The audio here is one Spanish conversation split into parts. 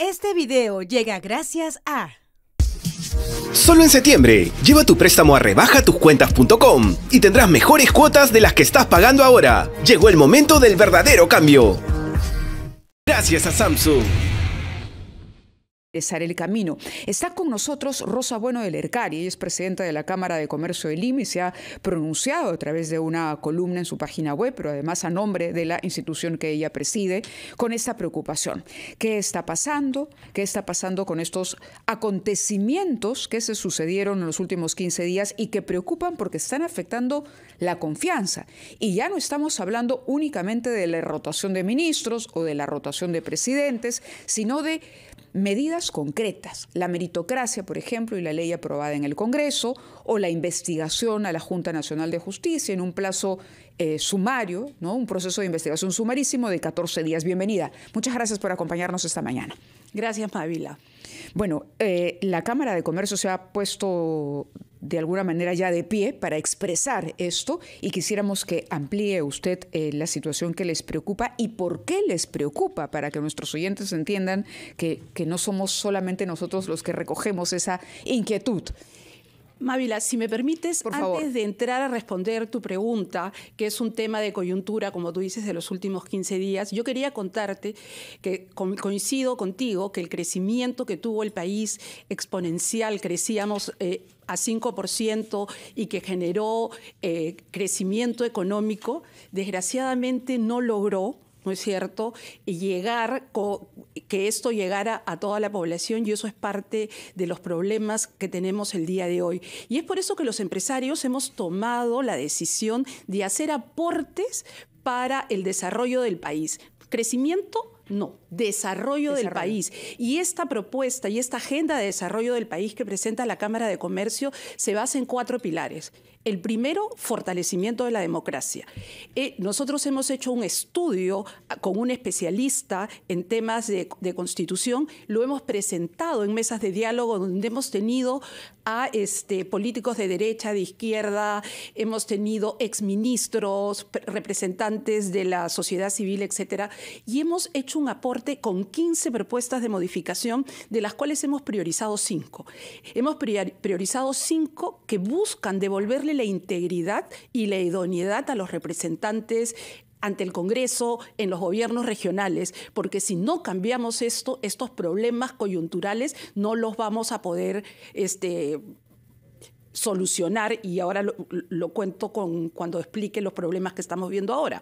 Este video llega gracias a... Solo en septiembre, lleva tu préstamo a rebajatuscuentas.com y tendrás mejores cuotas de las que estás pagando ahora. Llegó el momento del verdadero cambio. Gracias a Samsung el camino. Está con nosotros Rosa Bueno del Ercari, ella es presidenta de la Cámara de Comercio de Lima y se ha pronunciado a través de una columna en su página web, pero además a nombre de la institución que ella preside, con esta preocupación. ¿Qué está pasando? ¿Qué está pasando con estos acontecimientos que se sucedieron en los últimos 15 días y que preocupan porque están afectando la confianza? Y ya no estamos hablando únicamente de la rotación de ministros o de la rotación de presidentes, sino de medidas concretas, la meritocracia, por ejemplo, y la ley aprobada en el Congreso, o la investigación a la Junta Nacional de Justicia en un plazo eh, sumario, ¿no? un proceso de investigación sumarísimo de 14 días. Bienvenida. Muchas gracias por acompañarnos esta mañana. Gracias, Mavila. Bueno, eh, la Cámara de Comercio se ha puesto de alguna manera ya de pie para expresar esto y quisiéramos que amplíe usted eh, la situación que les preocupa y por qué les preocupa para que nuestros oyentes entiendan que, que no somos solamente nosotros los que recogemos esa inquietud Mávila, si me permites, antes de entrar a responder tu pregunta, que es un tema de coyuntura, como tú dices, de los últimos 15 días, yo quería contarte que coincido contigo que el crecimiento que tuvo el país exponencial, crecíamos... Eh, a 5% y que generó eh, crecimiento económico, desgraciadamente no logró ¿no es cierto? Y llegar, que esto llegara a toda la población y eso es parte de los problemas que tenemos el día de hoy. Y es por eso que los empresarios hemos tomado la decisión de hacer aportes para el desarrollo del país. Crecimiento, no desarrollo, del país. Y esta propuesta y esta agenda de desarrollo del país que presenta la Cámara de Comercio se basa en cuatro pilares. El primero, fortalecimiento de la democracia. Eh, nosotros hemos hecho un estudio ah, con un especialista en temas de, constitución, lo hemos presentado en mesas de diálogo donde hemos tenido a este, políticos de derecha, de izquierda, hemos tenido exministros, representantes de la sociedad civil, etcétera, y hemos hecho un aporte con 15 propuestas de modificación, de las cuales hemos priorizado 5. Hemos priorizado 5 que buscan devolverle la integridad y la idoneidad a los representantes ante el Congreso, en los gobiernos regionales, porque si no cambiamos esto, estos problemas coyunturales no los vamos a poder este, solucionar, y ahora lo, cuento con, cuando explique los problemas que estamos viendo ahora.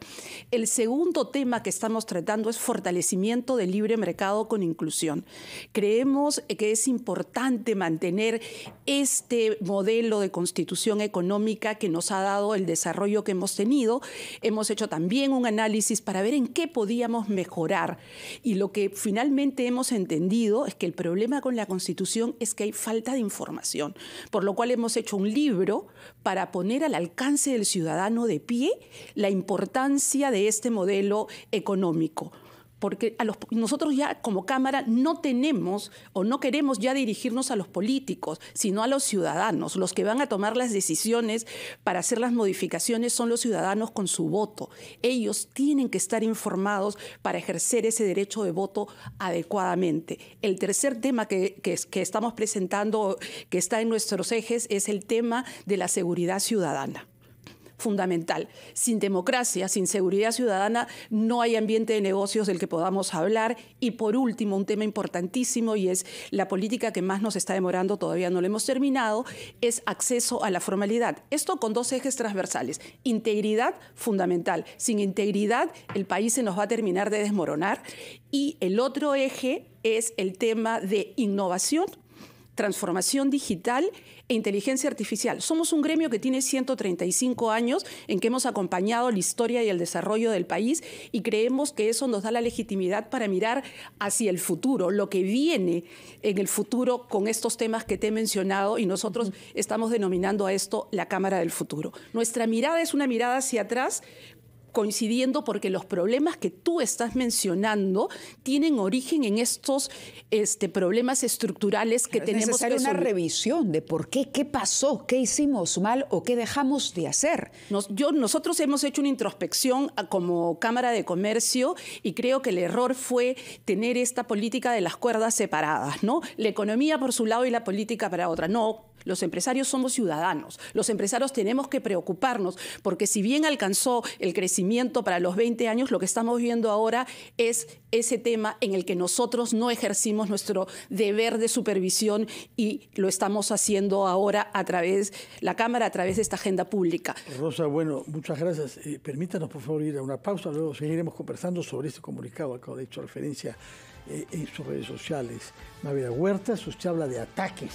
El segundo tema que estamos tratando es fortalecimiento del libre mercado con inclusión. Creemos que es importante mantener este modelo de constitución económica que nos ha dado el desarrollo que hemos tenido. Hemos hecho también un análisis para ver en qué podíamos mejorar. Y lo que finalmente hemos entendido es que el problema con la constitución es que hay falta de información, por lo cual hemos hecho un libro para poner al alcance del ciudadano de pie la importancia de este modelo económico porque nosotros ya como Cámara no tenemos o no queremos ya dirigirnos a los políticos, sino a los ciudadanos. Los que van a tomar las decisiones para hacer las modificaciones son los ciudadanos con su voto. Ellos tienen que estar informados para ejercer ese derecho de voto adecuadamente. El tercer tema que estamos presentando, que está en nuestros ejes, es el tema de la seguridad ciudadana fundamental. Sin democracia, sin seguridad ciudadana, no hay ambiente de negocios del que podamos hablar. Y por último, un tema importantísimo y es la política que más nos está demorando, todavía no lo hemos terminado, es acceso a la formalidad. Esto con dos ejes transversales. Integridad fundamental. Sin integridad, el país se nos va a terminar de desmoronar. Y el otro eje es el tema de innovación transformación digital e inteligencia artificial. Somos un gremio que tiene 135 años en que hemos acompañado la historia y el desarrollo del país y creemos que eso nos da la legitimidad para mirar hacia el futuro, lo que viene en el futuro con estos temas que te he mencionado y nosotros estamos denominando a esto la Cámara del Futuro. Nuestra mirada es una mirada hacia atrás coincidiendo porque los problemas que tú estás mencionando tienen origen en estos este, problemas estructurales que tenemos. Es una revisión de por qué, qué pasó, qué hicimos mal o qué dejamos de hacer. nosotros hemos hecho una introspección como Cámara de Comercio y creo que el error fue tener esta política de las cuerdas separadas, ¿no? La economía por su lado y la política para otra. No, los empresarios somos ciudadanos, los empresarios tenemos que preocuparnos porque si bien alcanzó el crecimiento para los 20 años, lo que estamos viendo ahora es ese tema en el que nosotros no ejercimos nuestro deber de supervisión y lo estamos haciendo ahora a través la Cámara, a través de esta agenda pública. Rosa, bueno, muchas gracias. Eh, permítanos, por favor, ir a una pausa, luego seguiremos conversando sobre este comunicado que ha hecho referencia eh, en sus redes sociales. Mavera Huerta, usted habla de ataques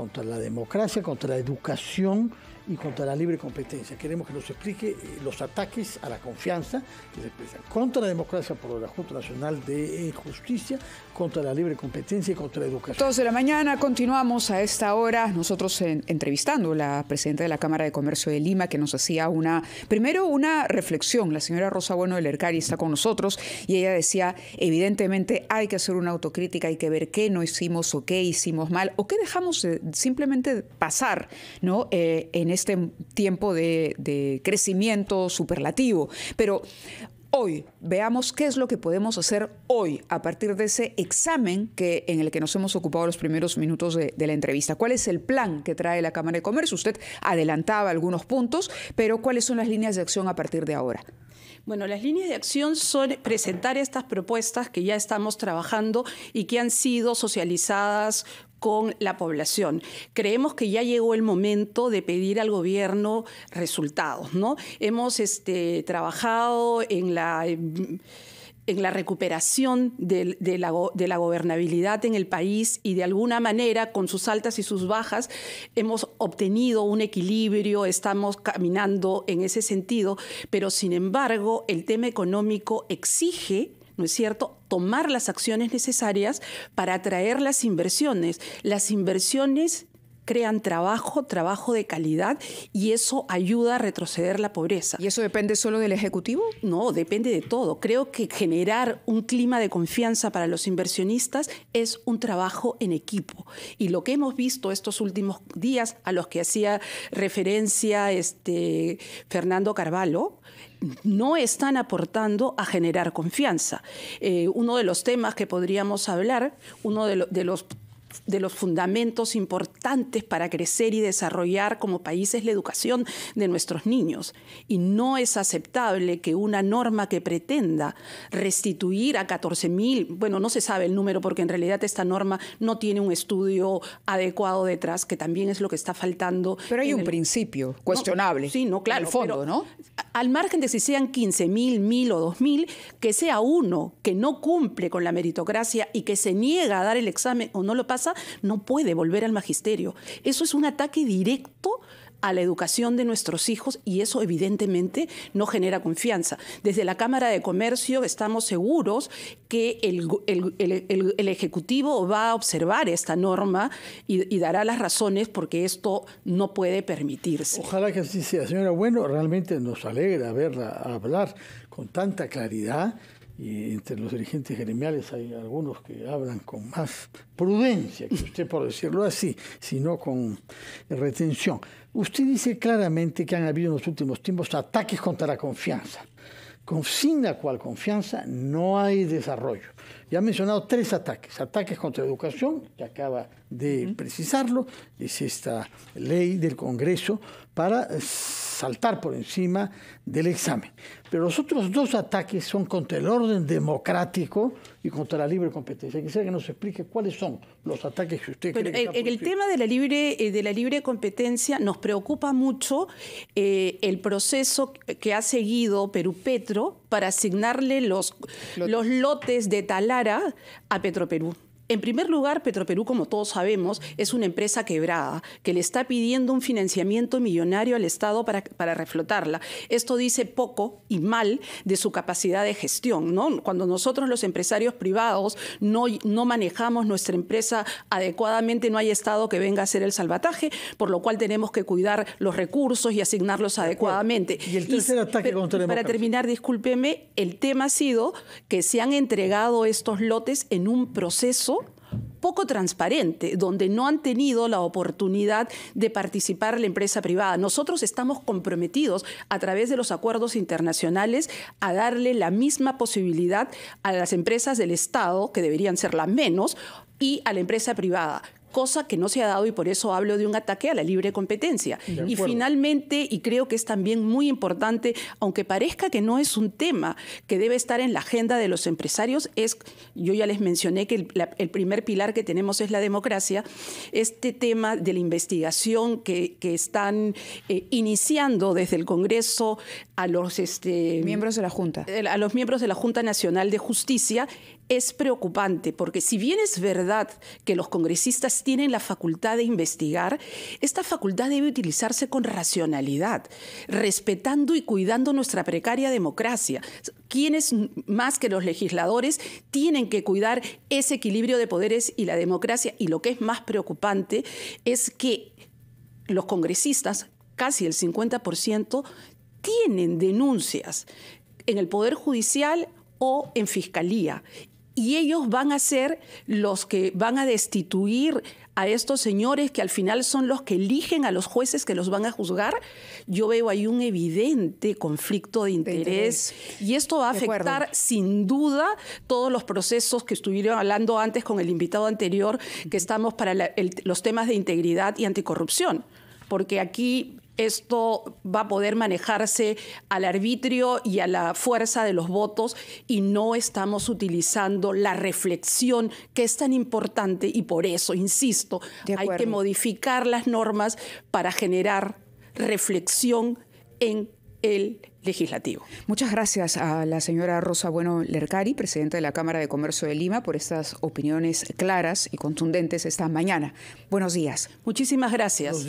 contra la democracia, contra la educación y contra la libre competencia. Queremos que nos explique eh, los ataques a la confianza que se expresan contra la democracia por la Junta Nacional de Justicia, contra la libre competencia y contra la educación. Entonces, de la mañana, continuamos a esta hora, nosotros entrevistando a la presidenta de la Cámara de Comercio de Lima, que nos hacía una, primero una reflexión. La señora Rosa Bueno del Ercari está con nosotros y ella decía, evidentemente hay que hacer una autocrítica, hay que ver qué no hicimos o qué hicimos mal o qué dejamos de simplemente pasar ¿no? Eh, en este tiempo de, crecimiento superlativo. Pero hoy. Veamos qué es lo que podemos hacer hoy a partir de ese examen que, en el que nos hemos ocupado los primeros minutos de, la entrevista. ¿Cuál es el plan que trae la Cámara de Comercio? Usted adelantaba algunos puntos, pero ¿cuáles son las líneas de acción a partir de ahora? Bueno, las líneas de acción son presentar estas propuestas que ya estamos trabajando y que han sido socializadas con la población. Creemos que ya llegó el momento de pedir al gobierno resultados, ¿no? Hemos este, trabajado en la en la recuperación de, la, de, la, gobernabilidad en el país y de alguna manera, con sus altas y sus bajas, hemos obtenido un equilibrio, estamos caminando en ese sentido, pero sin embargo el tema económico exige es cierto?, tomar las acciones necesarias para atraer las inversiones. Las inversiones crean trabajo, trabajo de calidad y eso ayuda a retroceder la pobreza. ¿Y eso depende solo del Ejecutivo? No, depende de todo. Creo que generar un clima de confianza para los inversionistas es un trabajo en equipo. Y lo que hemos visto estos últimos días a los que hacía referencia este Fernando Carvalho, no están aportando a generar confianza. Eh, uno de los temas que podríamos hablar, uno de, de los de los fundamentos importantes para crecer y desarrollar como país es la educación de nuestros niños. Y no es aceptable que una norma que pretenda restituir a 14.000, bueno, no se sabe el número porque en realidad esta norma no tiene un estudio adecuado detrás, que también es lo que está faltando. Pero hay un principio cuestionable. sí, no, claro. En el fondo, ¿no? Al margen de si sean 15.000, mil o dos 2.000, que sea uno que no cumple con la meritocracia y que se niega a dar el examen o no lo pasa no puede volver al magisterio. Eso es un ataque directo a la educación de nuestros hijos y eso evidentemente no genera confianza. Desde la Cámara de Comercio estamos seguros que el, Ejecutivo va a observar esta norma y, y, dará las razones porque esto no puede permitirse. Ojalá que así sea. Señora Bueno, realmente nos alegra verla hablar con tanta claridad y entre los dirigentes gremiales hay algunos que hablan con más prudencia que usted, por decirlo así, sino con retención. Usted dice claramente que han habido en los últimos tiempos ataques contra la confianza, con, sin la cual confianza no hay desarrollo. Ya ha mencionado tres ataques, ataques contra la educación, que acaba de precisarlo, es esta ley del Congreso para saltar por encima del examen. Pero los otros dos ataques son contra el orden democrático y contra la libre competencia. Quisiera que nos explique cuáles son los ataques que usted En cree que el, el tema de la libre eh, de la libre competencia nos preocupa mucho eh, el proceso que ha seguido Perú Petro para asignarle los, los lotes de Talara a Petro Perú. En primer lugar, Petroperú, como todos sabemos, es una empresa quebrada que le está pidiendo un financiamiento millonario al Estado para, para reflotarla. Esto dice poco y mal de su capacidad de gestión, ¿no? Cuando nosotros los empresarios privados no, no manejamos nuestra empresa adecuadamente, no hay Estado que venga a hacer el salvataje, por lo cual tenemos que cuidar los recursos y asignarlos adecuadamente. Y el tercer ataque contra la Para terminar, discúlpeme, el tema ha sido que se han entregado estos lotes en un proceso poco transparente, donde no han tenido la oportunidad de participar la empresa privada. Nosotros estamos comprometidos a través de los acuerdos internacionales a darle la misma posibilidad a las empresas del Estado, que deberían ser las menos, y a la empresa privada cosa que no se ha dado y por eso hablo de un ataque a la libre competencia. Y finalmente, y creo que es también muy importante, aunque parezca que no es un tema que debe estar en la agenda de los empresarios, es, yo ya les mencioné que el, primer pilar que tenemos es la democracia, este tema de la investigación que, están eh, iniciando desde el Congreso a los... Este, miembros de la Junta. Eh, a los miembros de la Junta Nacional de Justicia es preocupante, porque si bien es verdad que los congresistas tienen la facultad de investigar, esta facultad debe utilizarse con racionalidad, respetando y cuidando nuestra precaria democracia. Quienes más que los legisladores tienen que cuidar ese equilibrio de poderes y la democracia? Y lo que es más preocupante es que los congresistas, casi el 50%, tienen denuncias en el Poder Judicial o en fiscalía y ellos van a ser los que van a destituir a estos señores que al final son los que eligen a los jueces que los van a juzgar, yo veo ahí un evidente conflicto de interés, y esto va a afectar sin duda todos los procesos que estuvieron hablando antes con el invitado anterior, que estamos para los temas de integridad y anticorrupción porque aquí esto va a poder manejarse al arbitrio y a la fuerza de los votos y no estamos utilizando la reflexión que es tan importante y por eso, insisto, hay que modificar las normas para generar reflexión en el legislativo. Muchas gracias a la señora Rosa Bueno Lercari, presidenta de la Cámara de Comercio de Lima, por estas opiniones claras y contundentes esta mañana. Buenos días. Muchísimas gracias.